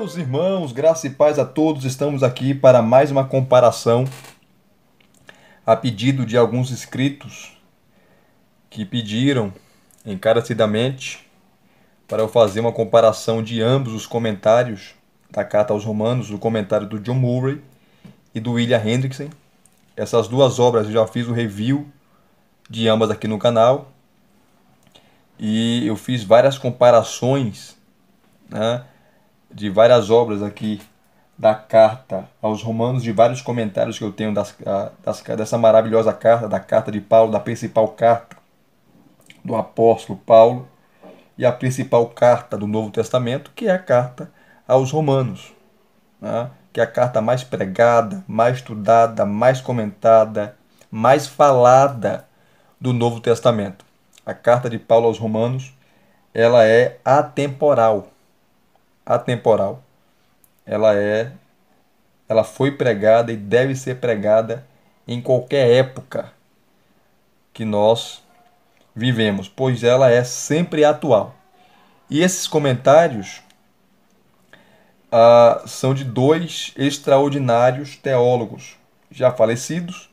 Meus irmãos, graça e paz a todos, estamos aqui para mais uma comparação a pedido de alguns inscritos que pediram encarecidamente para eu fazer uma comparação de ambos os comentários da Carta aos Romanos, do comentário do John Murray e do William Hendrickson. Essas duas obras eu já fiz o review de ambas aqui no canal e eu fiz várias comparações né, de várias obras aqui da carta aos Romanos, de vários comentários que eu tenho das, das, dessa maravilhosa carta, da carta de Paulo, da principal carta do apóstolo Paulo e a principal carta do Novo Testamento, que é a carta aos Romanos, né? que é a carta mais pregada, mais estudada, mais comentada, mais falada do Novo Testamento. A carta de Paulo aos Romanos, ela é atemporal atemporal. Ela é ela foi pregada e deve ser pregada em qualquer época que nós vivemos, pois ela é sempre atual. E esses comentários ah, são de dois extraordinários teólogos já falecidos.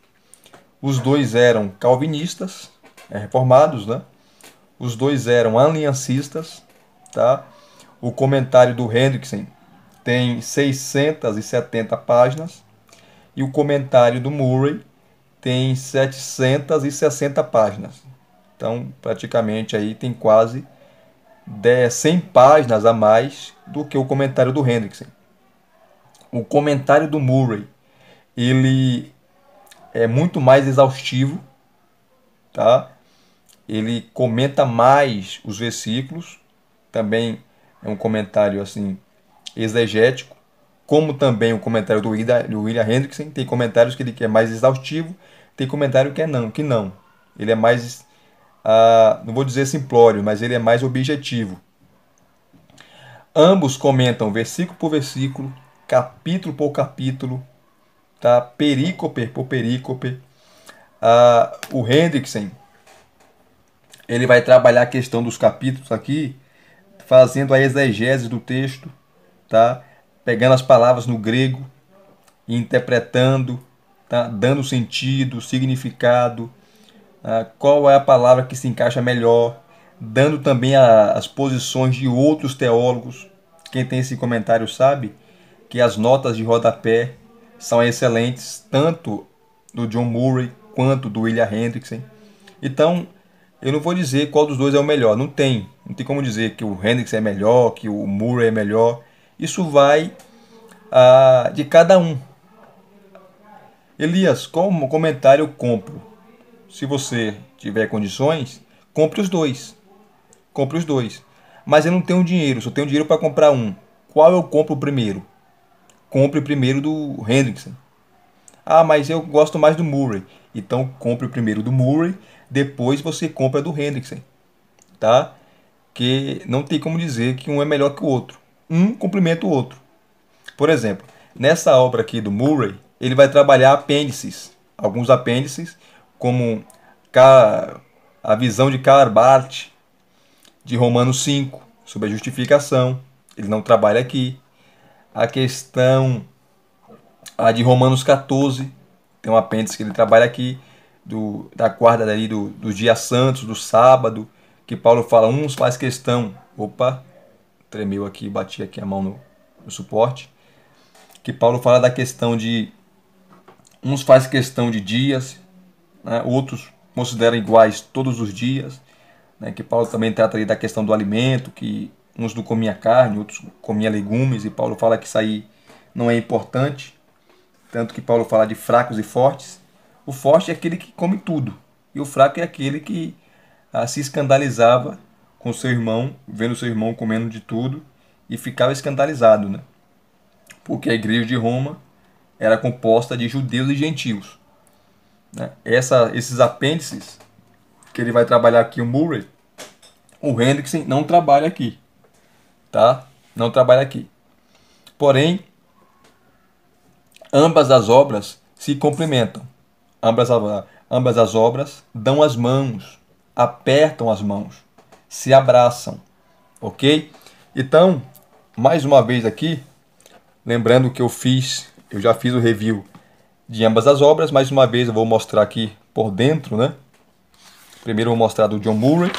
Os dois eram calvinistas, é, reformados, né? Os dois eram aliancistas, tá? O comentário do Hendrickson tem 670 páginas e o comentário do Murray tem 760 páginas. Então, praticamente aí tem quase 100 é, páginas a mais do que o comentário do Hendrickson. O comentário do Murray, ele é muito mais exaustivo, tá? Ele comenta mais os versículos, também é um comentário assim exegético, como também o comentário do William Hendrickson, tem comentários que ele é mais exaustivo, tem comentário que é não, que não. Ele é mais, ah, não vou dizer simplório, mas ele é mais objetivo. Ambos comentam versículo por versículo, capítulo por capítulo, tá? perícope por perícope. Ah, o Hendrickson, ele vai trabalhar a questão dos capítulos aqui, fazendo a exegese do texto, tá? pegando as palavras no grego, interpretando, tá? dando sentido, significado, tá? qual é a palavra que se encaixa melhor, dando também a, as posições de outros teólogos. Quem tem esse comentário sabe que as notas de rodapé são excelentes, tanto do John Murray quanto do William Hendrickson. Então, eu não vou dizer qual dos dois é o melhor, não tem. Não tem como dizer que o Hendrix é melhor, que o Moore é melhor. Isso vai ah, de cada um. Elias, como comentário eu compro. Se você tiver condições, compre os dois. Compre os dois. Mas eu não tenho dinheiro, só tenho dinheiro para comprar um. Qual eu compro primeiro? Compre primeiro do Hendrickson. Ah, mas eu gosto mais do Murray. Então compre primeiro do Murray, depois você compra do Hendrickson. Tá? que não tem como dizer que um é melhor que o outro. Um complementa o outro. Por exemplo, nessa obra aqui do Murray, ele vai trabalhar apêndices, alguns apêndices, como a visão de Karl Barth, de Romanos 5, sobre a justificação. Ele não trabalha aqui. A questão a de Romanos 14, tem um apêndice que ele trabalha aqui, do, da guarda ali do, dos dias santos, do sábado, que Paulo fala, uns faz questão, opa, tremeu aqui, bati aqui a mão no, no suporte, que Paulo fala da questão de, uns faz questão de dias, né, outros consideram iguais todos os dias, né, que Paulo também trata da questão do alimento, que uns não comiam carne, outros comiam legumes, e Paulo fala que isso aí não é importante, tanto que Paulo fala de fracos e fortes, o forte é aquele que come tudo, e o fraco é aquele que ah, se escandalizava com seu irmão, vendo seu irmão comendo de tudo, e ficava escandalizado, né? Porque a igreja de Roma era composta de judeus e gentios. Né? Essa, esses apêndices que ele vai trabalhar aqui, o Murray, o Hendrickson não trabalha aqui, tá? Não trabalha aqui. Porém, ambas as obras se complementam. Ambas, ambas as obras dão as mãos apertam as mãos, se abraçam, ok? Então, mais uma vez aqui, lembrando que eu fiz, eu já fiz o review de ambas as obras, mais uma vez eu vou mostrar aqui por dentro, né? Primeiro eu vou mostrar do John Murray.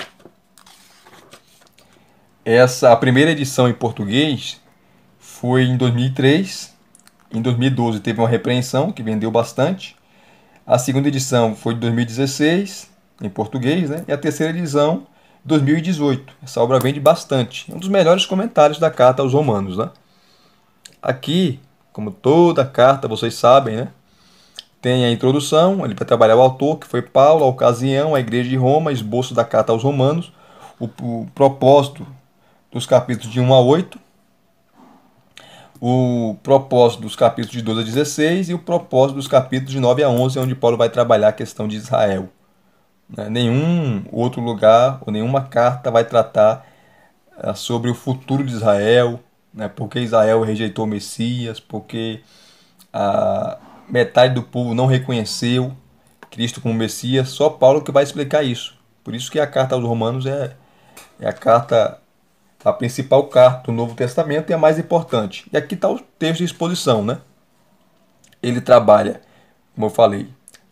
Essa a primeira edição em português foi em 2003. Em 2012 teve uma repreensão que vendeu bastante. A segunda edição foi de 2016 em português, né? e a terceira edição, 2018. Essa obra vende bastante. Um dos melhores comentários da carta aos romanos. Né? Aqui, como toda carta, vocês sabem, né? tem a introdução, ele vai trabalhar o autor, que foi Paulo, a ocasião, a igreja de Roma, esboço da carta aos romanos, o, o propósito dos capítulos de 1 a 8, o propósito dos capítulos de 12 a 16 e o propósito dos capítulos de 9 a 11, onde Paulo vai trabalhar a questão de Israel. Né? Nenhum outro lugar ou nenhuma carta vai tratar uh, sobre o futuro de Israel, né? porque Israel rejeitou o Messias, porque a metade do povo não reconheceu Cristo como Messias. Só Paulo que vai explicar isso. Por isso que a carta aos Romanos é, é a carta a principal carta do Novo Testamento e a mais importante. E aqui está o texto de exposição, né? Ele trabalha, como eu falei,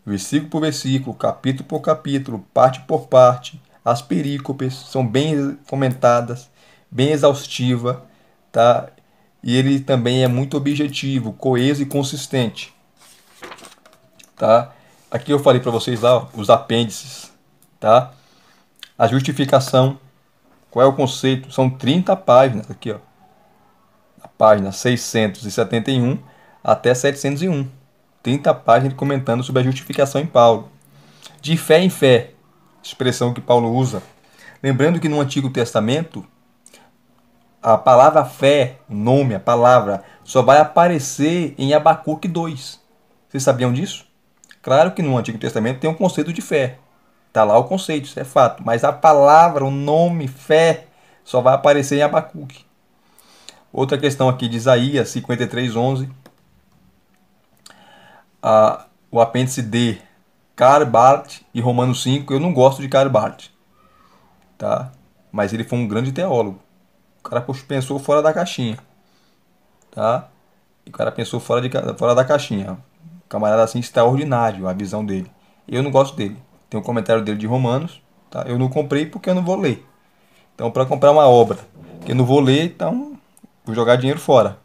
versículo por versículo, capítulo por capítulo, parte por parte. As perícopes são bem comentadas, bem exaustiva, tá? E ele também é muito objetivo, coeso e consistente, tá? Aqui eu falei para vocês lá ó, os apêndices, tá? A justificação, qual é o conceito? São 30 páginas aqui, ó. A página 671 até 701. 30 páginas comentando sobre a justificação em Paulo. De fé em fé, expressão que Paulo usa. Lembrando que no Antigo Testamento, a palavra fé, o nome, a palavra, só vai aparecer em Abacuque 2. Vocês sabiam disso? Claro que no Antigo Testamento tem um conceito de fé. Está lá o conceito, isso é fato. Mas a palavra, o nome, fé, só vai aparecer em Abacuque. Outra questão aqui de Isaías 53, 11 a, o apêndice D, Karl Barth e Romano 5. Eu não gosto de Karl Barth, tá? mas ele foi um grande teólogo. O cara pensou fora da caixinha. Tá? E o cara pensou fora, de, fora da caixinha. O camarada assim extraordinário, a visão dele. Eu não gosto dele. Tem um comentário dele de Romanos. Tá? Eu não comprei porque eu não vou ler. Então, para comprar uma obra que eu não vou ler, então vou jogar dinheiro fora.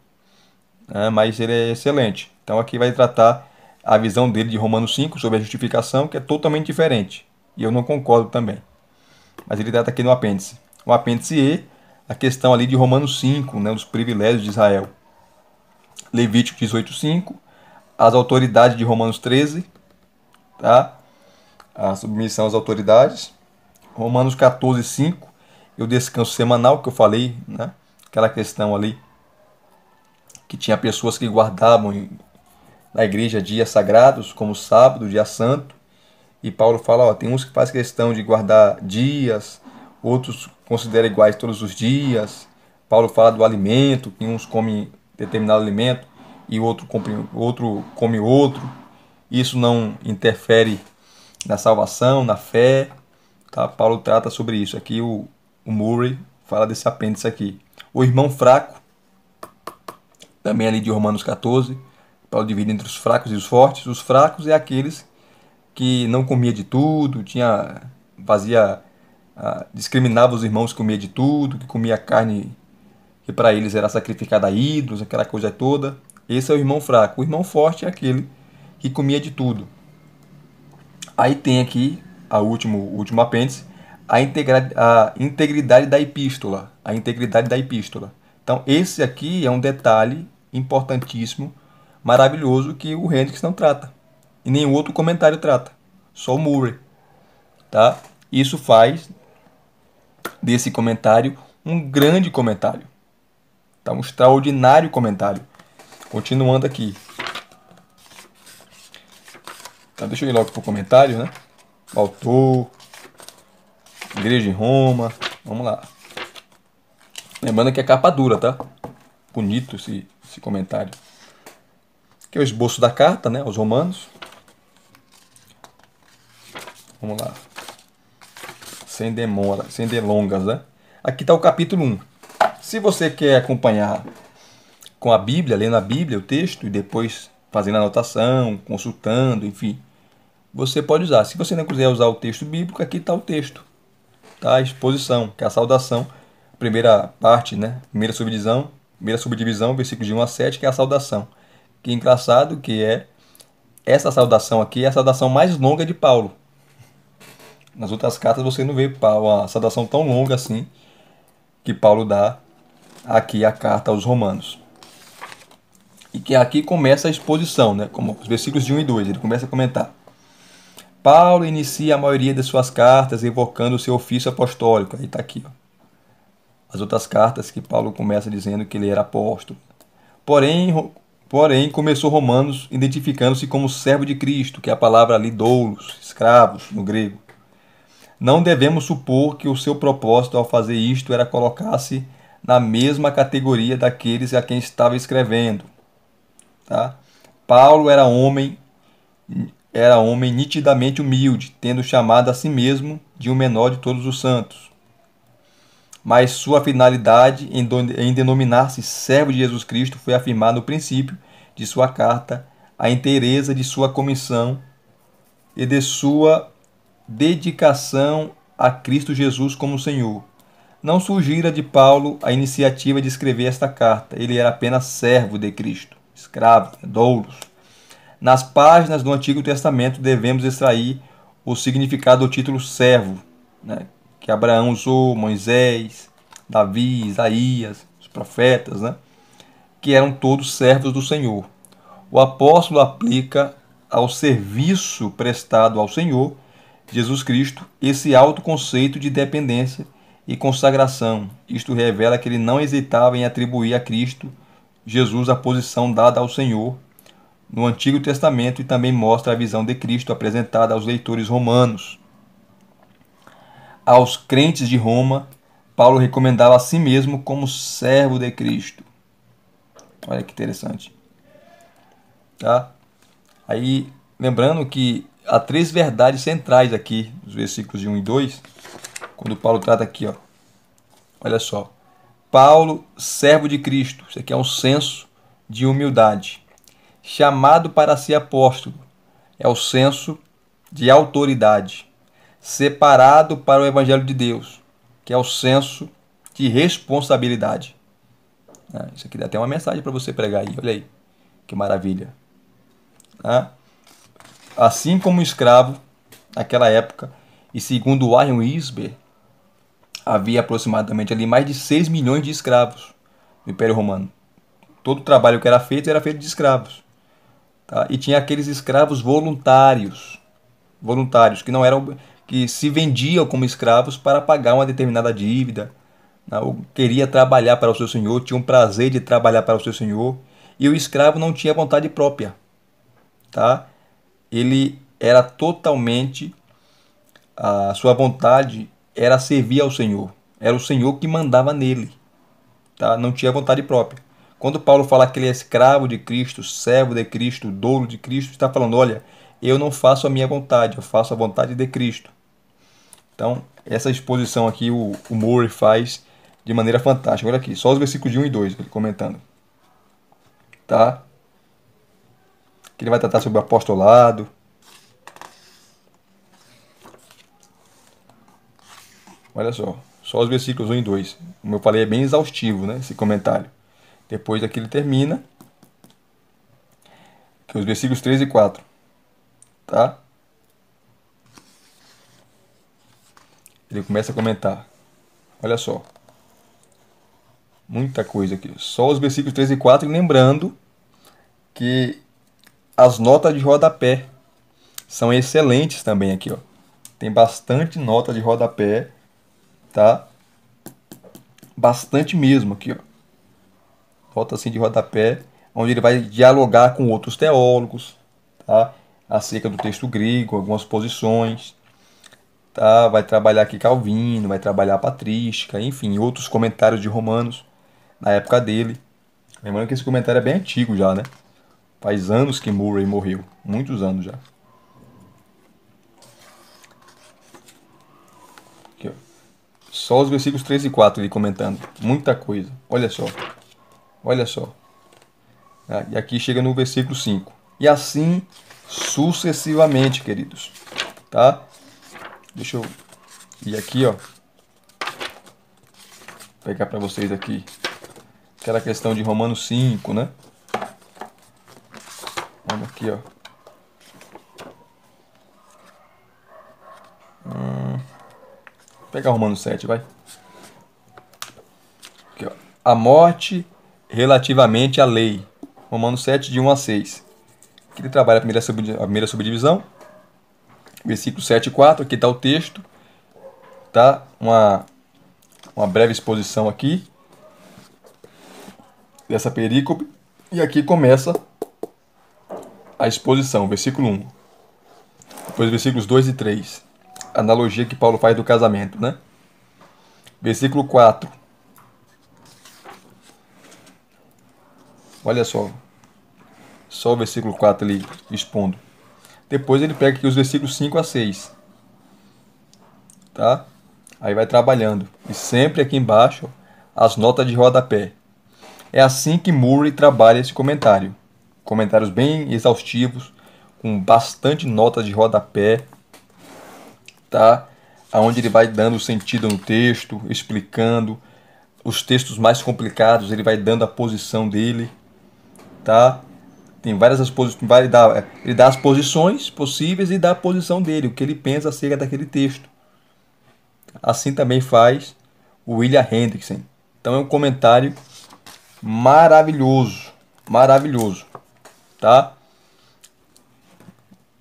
É, mas ele é excelente. Então, aqui vai tratar a visão dele de Romanos 5 sobre a justificação, que é totalmente diferente. E eu não concordo também. Mas ele trata aqui no apêndice. O apêndice E, a questão ali de Romanos 5, né, dos privilégios de Israel. Levítico 18, 5, as autoridades de Romanos 13, tá? a submissão às autoridades. Romanos 14, 5, o descanso semanal que eu falei, né? aquela questão ali que tinha pessoas que guardavam na igreja dias sagrados, como sábado, dia santo. E Paulo fala, ó, tem uns que faz questão de guardar dias, outros consideram iguais todos os dias. Paulo fala do alimento, que uns comem determinado alimento e outro come outro. Come outro. Isso não interfere na salvação, na fé. Tá? Paulo trata sobre isso. Aqui o, o Murray fala desse apêndice aqui. O irmão fraco, também ali de Romanos 14, para dividir entre os fracos e os fortes. Os fracos é aqueles que não comia de tudo, tinha fazia ah, discriminava os irmãos que comia de tudo, que comia carne que para eles era sacrificada a ídolos, aquela coisa toda. Esse é o irmão fraco. O irmão forte é aquele que comia de tudo. Aí tem aqui a último último apêndice, a, integra a integridade da epístola, a integridade da epístola. Então esse aqui é um detalhe importantíssimo maravilhoso que o Hendrix não trata. E nenhum outro comentário trata. Só o Murray. Tá? Isso faz desse comentário um grande comentário. Tá? Um extraordinário comentário. Continuando aqui. Tá, deixa eu ir logo pro comentário, né? Autor, Igreja em Roma. Vamos lá. Lembrando que é capa dura, tá? Bonito esse, esse comentário que é o esboço da carta né, aos romanos. Vamos lá. Sem demora, sem delongas, né? Aqui está o capítulo 1. Se você quer acompanhar com a Bíblia, lendo a Bíblia, o texto, e depois fazendo anotação, consultando, enfim, você pode usar. Se você não quiser usar o texto bíblico, aqui está o texto. Tá? A exposição, que é a saudação. Primeira parte, né? Primeira subdivisão, primeira subdivisão, versículos de 1 a 7, que é a saudação que engraçado que é essa saudação aqui é a saudação mais longa de Paulo. Nas outras cartas você não vê Paulo, a saudação tão longa assim que Paulo dá aqui a carta aos Romanos. E que aqui começa a exposição, né? como os versículos de 1 e 2, ele começa a comentar. Paulo inicia a maioria de suas cartas evocando o seu ofício apostólico. Aí está aqui. Ó. As outras cartas que Paulo começa dizendo que ele era apóstolo. Porém, Porém, começou Romanos identificando-se como servo de Cristo, que é a palavra ali doulos, escravos, no grego. Não devemos supor que o seu propósito ao fazer isto era colocar-se na mesma categoria daqueles a quem estava escrevendo. Tá? Paulo era homem, era homem nitidamente humilde, tendo chamado a si mesmo de o menor de todos os santos mas sua finalidade em denominar-se servo de Jesus Cristo foi afirmada no princípio de sua carta, a inteireza de sua comissão e de sua dedicação a Cristo Jesus como Senhor. Não surgira de Paulo a iniciativa de escrever esta carta, ele era apenas servo de Cristo, escravo, né, doulos. Nas páginas do Antigo Testamento devemos extrair o significado do título servo, né? que Abraão usou, Moisés, Davi, Isaías, os profetas, né? que eram todos servos do Senhor. O apóstolo aplica ao serviço prestado ao Senhor, Jesus Cristo, esse alto conceito de dependência e consagração. Isto revela que ele não hesitava em atribuir a Cristo, Jesus, a posição dada ao Senhor no Antigo Testamento e também mostra a visão de Cristo apresentada aos leitores romanos aos crentes de Roma, Paulo recomendava a si mesmo como servo de Cristo. Olha que interessante. Tá? Aí, lembrando que há três verdades centrais aqui, nos versículos de 1 e 2, quando Paulo trata aqui, ó. Olha só. Paulo, servo de Cristo. Isso aqui é um senso de humildade. Chamado para ser apóstolo. É o senso de autoridade separado para o Evangelho de Deus, que é o senso de responsabilidade. Ah, isso aqui dá até uma mensagem para você pregar aí, olha aí, que maravilha. Ah, assim como o escravo, naquela época, e segundo Warren Isber, havia aproximadamente ali mais de 6 milhões de escravos no Império Romano. Todo o trabalho que era feito era feito de escravos. Tá? E tinha aqueles escravos voluntários, voluntários que não eram que se vendiam como escravos para pagar uma determinada dívida, né? ou queria trabalhar para o seu senhor, tinha um prazer de trabalhar para o seu senhor, e o escravo não tinha vontade própria. Tá? Ele era totalmente a sua vontade era servir ao Senhor. Era o Senhor que mandava nele. Tá? Não tinha vontade própria. Quando Paulo fala que ele é escravo de Cristo, servo de Cristo, dolo de Cristo, está falando: olha, eu não faço a minha vontade, eu faço a vontade de Cristo. Então, essa exposição aqui o, o Murray faz de maneira fantástica. Olha aqui, só os versículos de 1 e 2, ele comentando. Tá? Que ele vai tratar sobre o apostolado, Olha só, só os versículos 1 e 2. Como eu falei, é bem exaustivo né, esse comentário. Depois aqui ele termina, que os versículos 3 e 4. Tá? Ele começa a comentar. Olha só. Muita coisa aqui. Só os versículos 3 e 4. lembrando que as notas de rodapé são excelentes também aqui. Ó. Tem bastante nota de rodapé. Tá? Bastante mesmo aqui. Ó. Nota assim de rodapé. Onde ele vai dialogar com outros teólogos. Tá? Acerca do texto grego, algumas posições tá? Vai trabalhar aqui Calvino, vai trabalhar Patrística, enfim, outros comentários de Romanos na época dele. Lembrando que esse comentário é bem antigo já, né? Faz anos que Murray morreu, muitos anos já. Aqui, só os versículos 3 e 4 ele comentando. Muita coisa. Olha só. Olha só. Ah, e aqui chega no versículo 5. E assim sucessivamente, queridos. Tá? Deixa eu ir aqui, ó. Pegar para vocês aqui aquela questão de Romano 5, né? Olha aqui, ó. Hum, pegar Romano 7, vai. Aqui, ó. A morte relativamente à lei. Romano 7, de 1 a 6. Aqui ele trabalha a primeira, a primeira subdivisão versículo 7 e 4, aqui está o texto, tá? Uma, uma breve exposição aqui dessa perícope. E aqui começa a exposição, versículo 1. Depois versículos 2 e 3. Analogia que Paulo faz do casamento, né? Versículo 4. Olha só. Só o versículo 4 ali expondo. Depois ele pega aqui os versículos 5 a 6. Tá? Aí vai trabalhando. E sempre aqui embaixo as notas de rodapé. É assim que Murray trabalha esse comentário. Comentários bem exaustivos, com bastante notas de rodapé, tá? Aonde ele vai dando sentido no texto, explicando os textos mais complicados, ele vai dando a posição dele, tá? tem várias as posições, é, ele dá as posições possíveis e dá a posição dele, o que ele pensa acerca daquele texto. Assim também faz o William Hendrickson. Então é um comentário maravilhoso, maravilhoso, tá?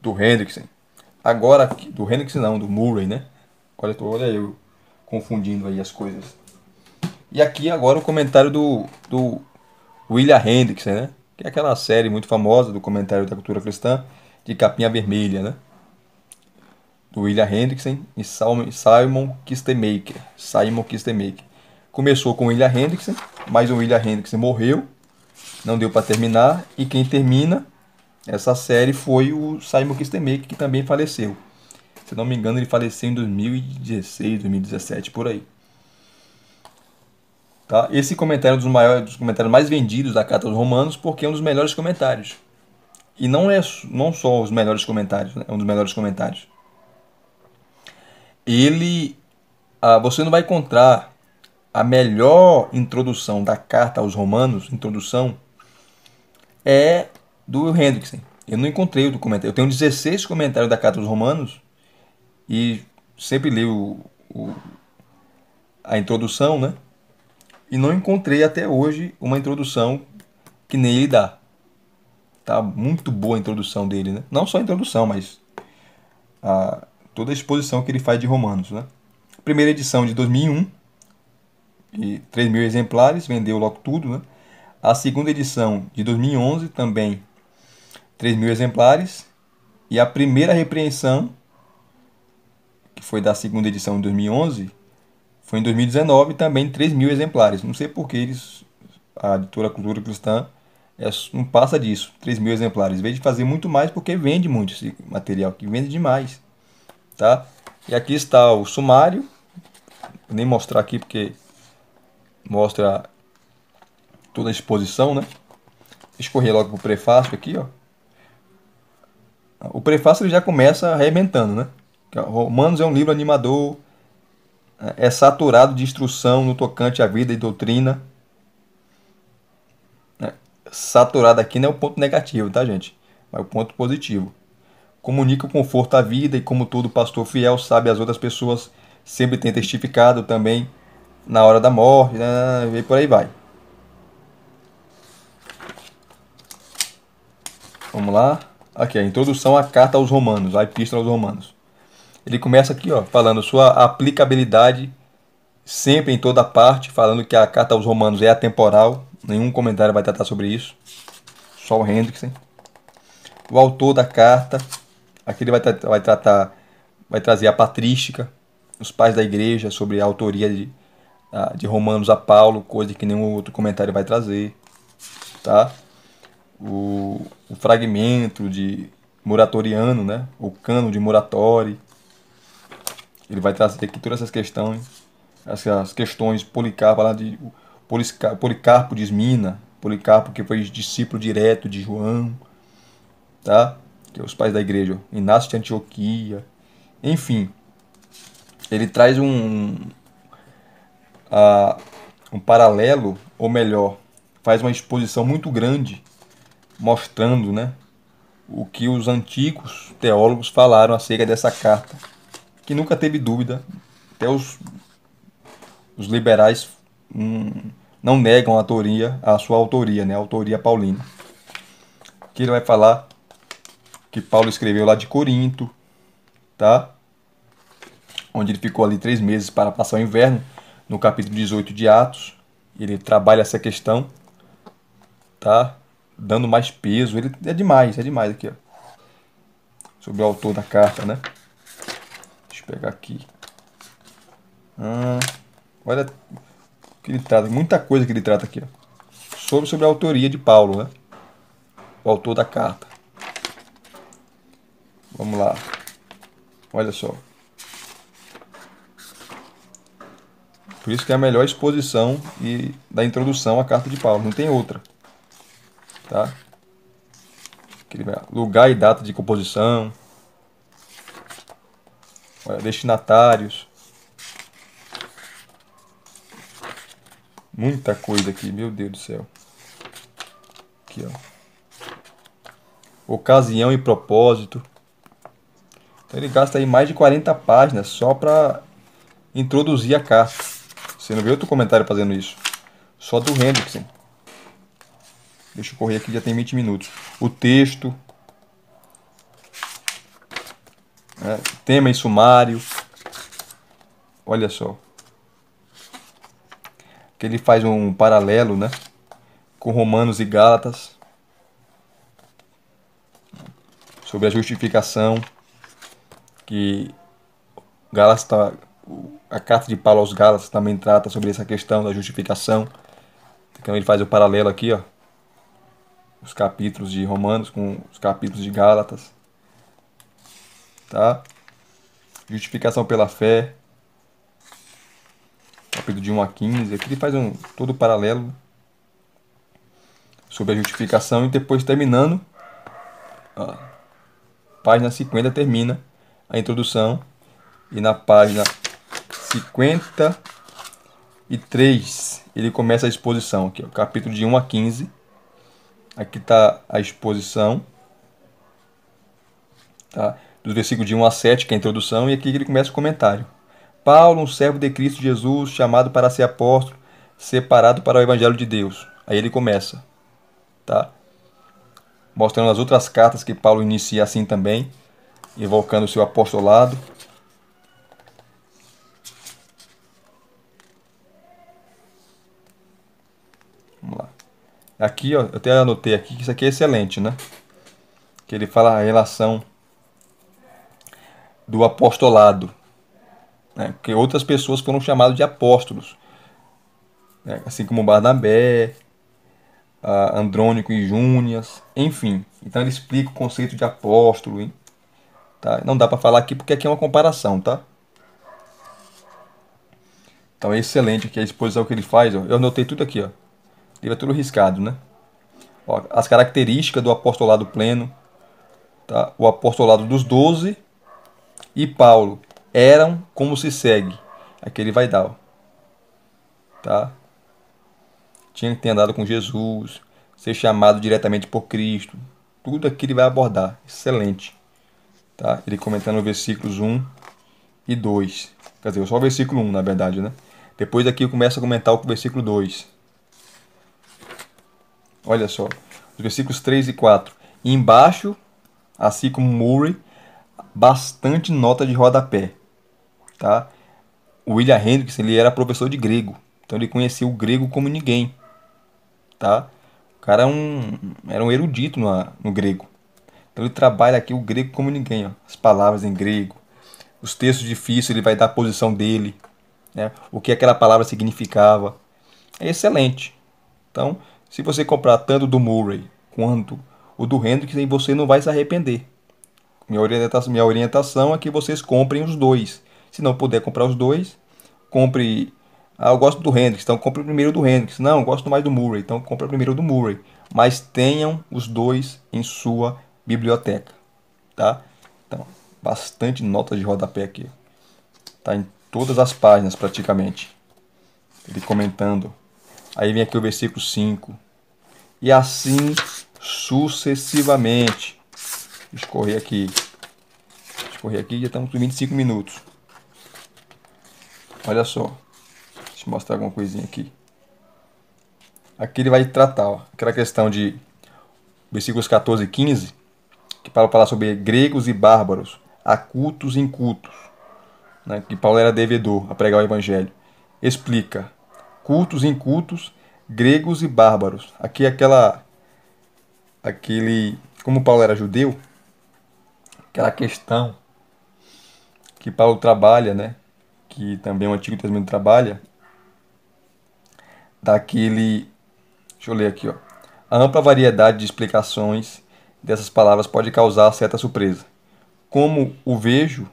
Do Hendrickson. Agora, do Hendrickson não, do Murray, né? Olha, olha eu confundindo aí as coisas. E aqui agora o comentário do, do William Hendrickson, né? que é aquela série muito famosa do comentário da cultura cristã, de capinha vermelha, né? Do William Hendrickson e Simon Kistemaker. Simon Kistemaker. Começou com o William Hendrickson, mas o William Hendrickson morreu, não deu para terminar, e quem termina essa série foi o Simon Kistemaker, que também faleceu. Se não me engano, ele faleceu em 2016, 2017, por aí. Tá? Esse comentário é um dos, maiores, dos comentários mais vendidos da Carta aos Romanos, porque é um dos melhores comentários. E não é não só os melhores comentários, né? é um dos melhores comentários. Ele, ah, você não vai encontrar a melhor introdução da Carta aos Romanos, introdução, é do Hendrickson. Eu não encontrei o comentário. Eu tenho 16 comentários da Carta aos Romanos e sempre leio o, o, a introdução, né? e não encontrei até hoje uma introdução que nem ele dá. Tá muito boa a introdução dele, né? Não só a introdução, mas a, toda a exposição que ele faz de Romanos, né? Primeira edição de 2001, e 3 mil exemplares, vendeu logo tudo, né? A segunda edição de 2011, também 3 mil exemplares. E a primeira repreensão, que foi da segunda edição de 2011, foi em 2019 também 3 mil exemplares. Não sei por que eles, a editora Cultura Cristã é, não passa disso, 3 mil exemplares. Em vez de fazer muito mais, porque vende muito esse material, que vende demais. Tá? E aqui está o sumário. Vou nem mostrar aqui porque mostra toda a exposição, né? Escorrer logo para o prefácio aqui, ó. O prefácio ele já começa arrebentando, né? É, Romanos é um livro animador, é saturado de instrução no tocante à vida e doutrina. É, saturado aqui não é o ponto negativo, tá, gente? Mas é o ponto positivo. Comunica o conforto à vida e, como todo pastor fiel sabe, as outras pessoas sempre têm testificado também na hora da morte, né, né, né e por aí vai. Vamos lá. Aqui, a introdução à carta aos romanos, a epístola aos romanos. Ele começa aqui, ó, falando sua aplicabilidade sempre em toda parte, falando que a carta aos romanos é atemporal. Nenhum comentário vai tratar sobre isso. Só o Hendrickson. O autor da carta, aqui ele vai, tra vai tratar, vai trazer a patrística, os pais da igreja, sobre a autoria de, de Romanos a Paulo, coisa que nenhum outro comentário vai trazer. Tá? O, o fragmento de Muratoriano, né? o cano de Muratori, ele vai trazer aqui todas essas questões, essas questões Policarpo, lá de Policarpo de Esmina, Policarpo que foi discípulo direto de João, tá? Que é os pais da igreja, Inácio de Antioquia, enfim. Ele traz um, uh, um paralelo, ou melhor, faz uma exposição muito grande, mostrando, né? o que os antigos teólogos falaram acerca dessa carta que nunca teve dúvida, até os, os liberais hum, não negam a, autoria a sua autoria, né, a autoria paulina. Que ele vai falar que Paulo escreveu lá de Corinto, tá? Onde ele ficou ali três meses para passar o inverno, no capítulo 18 de Atos. Ele trabalha essa questão, tá? Dando mais peso. Ele é demais, é demais aqui, ó. Sobre o autor da carta, né? pegar aqui. Ah, olha o que ele trata, muita coisa que ele trata aqui. Ó. Sobre, sobre a autoria de Paulo, né? o autor da carta. Vamos lá. Olha só. Por isso que é a melhor exposição e da introdução à carta de Paulo. Não tem outra. Tá? Lugar e data de composição. Eh, destinatários. Muita coisa aqui, meu Deus do céu. Aqui, ó. Ocasião e propósito. Então ele gasta aí mais de 40 páginas só para introduzir a carta. Você não viu outro comentário fazendo isso. Só do Hendrickson. Deixa eu correr aqui, já tem 20 minutos. O texto, Né? Tema em sumário. Olha só. Que ele faz um paralelo né? com Romanos e Gálatas. Sobre a justificação que Gálatas tá, a carta de Paulo aos Gálatas também trata sobre essa questão da justificação. Então ele faz o paralelo aqui, ó. Os capítulos de Romanos com os capítulos de Gálatas tá? Justificação pela fé, capítulo de 1 a 15. Aqui ele faz um todo paralelo sobre a justificação e depois terminando, ó, página 50 termina a introdução e na página 53 ele começa a exposição aqui, ó, capítulo de 1 a 15. Aqui está a exposição, tá? dos versículos de 1 a 7, que é a introdução, e aqui ele começa o comentário. Paulo, um servo de Cristo Jesus, chamado para ser apóstolo, separado para o evangelho de Deus. Aí ele começa, tá? Mostrando as outras cartas que Paulo inicia assim também, evocando o seu apostolado. Vamos lá. Aqui, ó, eu até anotei aqui que isso aqui é excelente, né? Que ele fala a relação do apostolado, né? porque outras pessoas foram chamadas de apóstolos, né? assim como Barnabé, Andrônico e Júnias, enfim. Então ele explica o conceito de apóstolo, hein? Tá? Não dá para falar aqui porque aqui é uma comparação, tá? Então é excelente aqui a exposição que ele faz. Ó. Eu anotei tudo aqui, ó. Livro é tudo riscado, né? Ó, as características do apostolado pleno, tá? O apostolado dos doze e Paulo eram como se segue. Aqui ele vai dar. Tá? Tinha que ter andado com Jesus, ser chamado diretamente por Cristo. Tudo aqui ele vai abordar. Excelente. Tá? Ele comentando versículos 1 e 2. Quer dizer, só o versículo 1, na verdade, né? Depois eu começo a comentar o versículo 2. Olha só. Os versículos 3 e 4. E embaixo, assim como Murray, bastante nota de rodapé, tá? O William Hendricks, ele era professor de grego, então ele conhecia o grego como ninguém, tá? O cara é um, era um erudito no, no grego. Então ele trabalha aqui o grego como ninguém, ó. as palavras em grego, os textos difíceis, ele vai dar a posição dele, né? o que aquela palavra significava. É excelente. Então, se você comprar tanto do Murray quanto o do Hendricks, você não vai se arrepender. Minha orientação, minha orientação é que vocês comprem os dois. Se não puder comprar os dois, compre. Ah, eu gosto do Hendrix, então compre primeiro do Hendrix. Não, eu gosto mais do Murray, então compre primeiro do Murray. Mas tenham os dois em sua biblioteca, tá? Então, bastante notas de rodapé aqui. Tá em todas as páginas praticamente. Ele comentando. Aí vem aqui o versículo 5. E assim sucessivamente escorrer aqui. Escorrer aqui, já estamos com 25 minutos. Olha só. Deixa eu mostrar alguma coisinha aqui. Aqui ele vai tratar ó, aquela questão de versículos 14 e 15, que Paulo fala sobre gregos e bárbaros, acultos e incultos, né, que Paulo era devedor a pregar o evangelho. Explica, cultos e incultos, gregos e bárbaros. Aqui é aquela, aquele, como Paulo era judeu, aquela questão que Paulo trabalha, né? Que também o Antigo Testamento trabalha, daquele. Deixa eu ler aqui, ó. A ampla variedade de explicações dessas palavras pode causar certa surpresa. Como o vejo,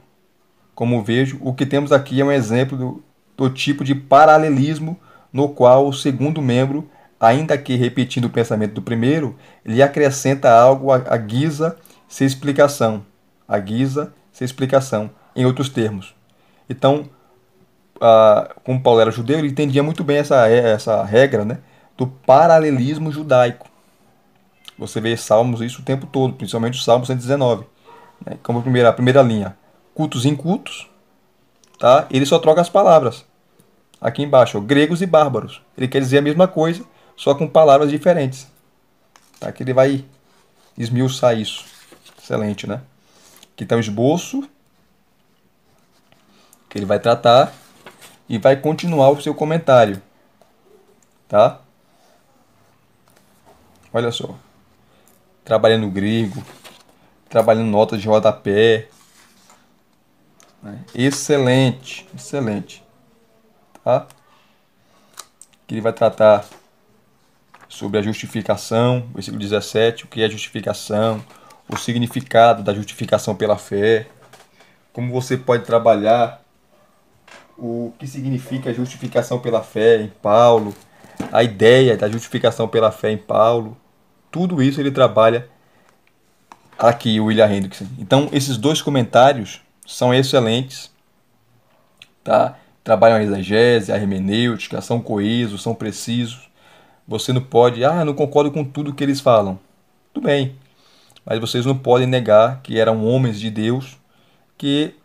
como vejo, o que temos aqui é um exemplo do, do tipo de paralelismo no qual o segundo membro, ainda que repetindo o pensamento do primeiro, lhe acrescenta algo à guisa sem explicação a guisa, sem explicação, em outros termos. Então, a, como Paulo era judeu, ele entendia muito bem essa, é, essa regra né, do paralelismo judaico. Você vê Salmos isso o tempo todo, principalmente o Salmo 119. Né, como a primeira, a primeira linha, cultos incultos, tá? ele só troca as palavras. Aqui embaixo, ó, gregos e bárbaros. Ele quer dizer a mesma coisa, só com palavras diferentes. Tá? Que ele vai esmiuçar isso. Excelente, né? Aqui está o esboço, que ele vai tratar e vai continuar o seu comentário, tá? Olha só, trabalhando grego, trabalhando notas de rodapé, né? excelente, excelente, tá? Que ele vai tratar sobre a justificação, versículo 17, o que é justificação, o significado da justificação pela fé, como você pode trabalhar o que significa justificação pela fé em Paulo, a ideia da justificação pela fé em Paulo, tudo isso ele trabalha aqui, o William Hendrickson. Então, esses dois comentários são excelentes, tá? Trabalham a exegese, a hermenêutica, são coesos, são precisos. Você não pode, ah, não concordo com tudo que eles falam. Tudo bem, mas vocês não podem negar que eram homens de Deus que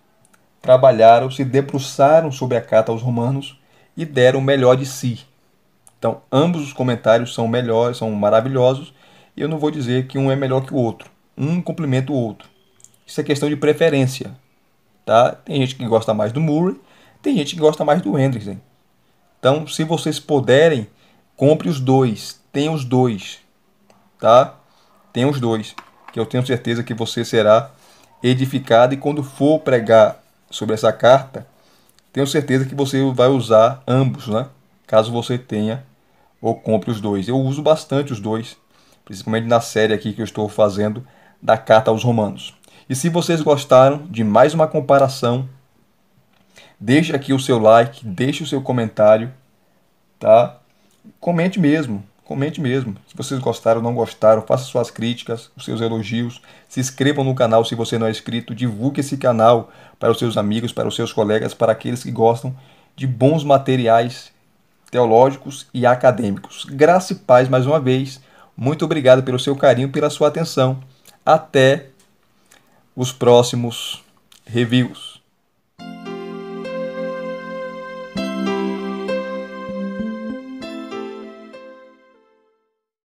trabalharam, se debruçaram sobre a carta aos romanos e deram o melhor de si. Então, ambos os comentários são melhores, são maravilhosos, e eu não vou dizer que um é melhor que o outro. Um complementa o outro. Isso é questão de preferência, tá? Tem gente que gosta mais do Murray, tem gente que gosta mais do Hendrickson. Então, se vocês puderem, compre os dois, tem os dois, tá? Tem os dois que eu tenho certeza que você será edificado e quando for pregar sobre essa carta, tenho certeza que você vai usar ambos, né? Caso você tenha ou compre os dois. Eu uso bastante os dois, principalmente na série aqui que eu estou fazendo da carta aos Romanos. E se vocês gostaram de mais uma comparação, deixe aqui o seu like, deixe o seu comentário, tá? Comente mesmo, Comente mesmo, se vocês gostaram ou não gostaram, faça suas críticas, os seus elogios, se inscrevam no canal se você não é inscrito, divulgue esse canal para os seus amigos, para os seus colegas, para aqueles que gostam de bons materiais teológicos e acadêmicos. Graça e paz mais uma vez. Muito obrigado pelo seu carinho, pela sua atenção. Até os próximos reviews.